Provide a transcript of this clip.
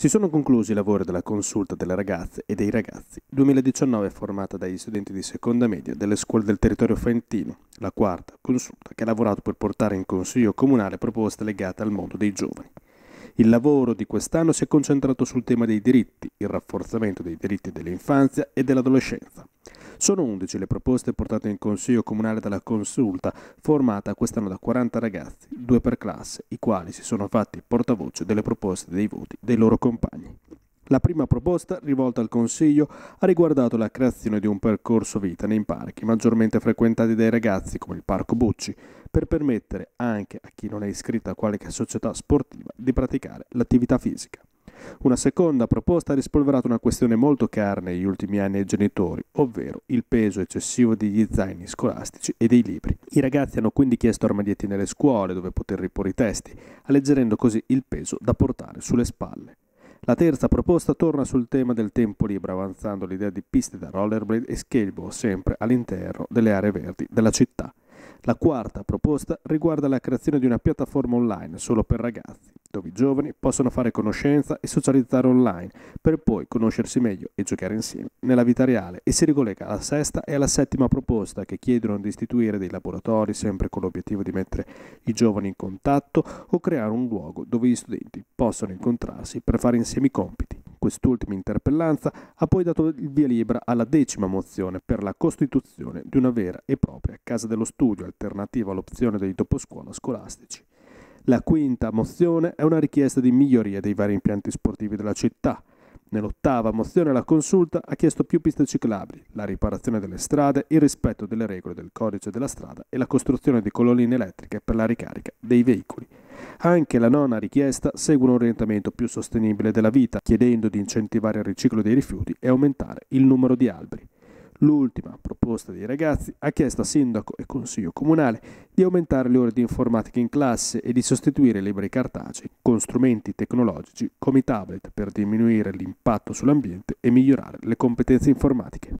Si sono conclusi i lavori della consulta delle ragazze e dei ragazzi 2019 formata dagli studenti di seconda media delle scuole del territorio faentino, la quarta consulta che ha lavorato per portare in consiglio comunale proposte legate al mondo dei giovani. Il lavoro di quest'anno si è concentrato sul tema dei diritti, il rafforzamento dei diritti dell'infanzia e dell'adolescenza, sono 11 le proposte portate in Consiglio Comunale dalla Consulta, formata quest'anno da 40 ragazzi, due per classe, i quali si sono fatti portavoce delle proposte dei voti dei loro compagni. La prima proposta, rivolta al Consiglio, ha riguardato la creazione di un percorso vita nei parchi maggiormente frequentati dai ragazzi, come il Parco Bucci, per permettere anche a chi non è iscritto a qualche società sportiva di praticare l'attività fisica. Una seconda proposta ha rispolverato una questione molto cara negli ultimi anni ai genitori, ovvero il peso eccessivo degli zaini scolastici e dei libri. I ragazzi hanno quindi chiesto armadietti nelle scuole dove poter riporre i testi, alleggerendo così il peso da portare sulle spalle. La terza proposta torna sul tema del tempo libero, avanzando l'idea di piste da rollerblade e skateboard sempre all'interno delle aree verdi della città. La quarta proposta riguarda la creazione di una piattaforma online solo per ragazzi, dove i giovani possono fare conoscenza e socializzare online, per poi conoscersi meglio e giocare insieme nella vita reale e si ricollega alla sesta e alla settima proposta che chiedono di istituire dei laboratori sempre con l'obiettivo di mettere i giovani in contatto o creare un luogo dove gli studenti possano incontrarsi per fare insieme i compiti. Quest'ultima interpellanza ha poi dato il via libera alla decima mozione per la costituzione di una vera e propria casa dello studio alternativa all'opzione dei doposcuola scolastici. La quinta mozione è una richiesta di miglioria dei vari impianti sportivi della città. Nell'ottava mozione la consulta ha chiesto più piste ciclabili, la riparazione delle strade, il rispetto delle regole del codice della strada e la costruzione di colonnine elettriche per la ricarica dei veicoli. Anche la nona richiesta segue un orientamento più sostenibile della vita, chiedendo di incentivare il riciclo dei rifiuti e aumentare il numero di alberi. L'ultima proposta dei ragazzi ha chiesto a sindaco e consiglio comunale di aumentare le ore di informatica in classe e di sostituire i libri cartacei con strumenti tecnologici come i tablet per diminuire l'impatto sull'ambiente e migliorare le competenze informatiche.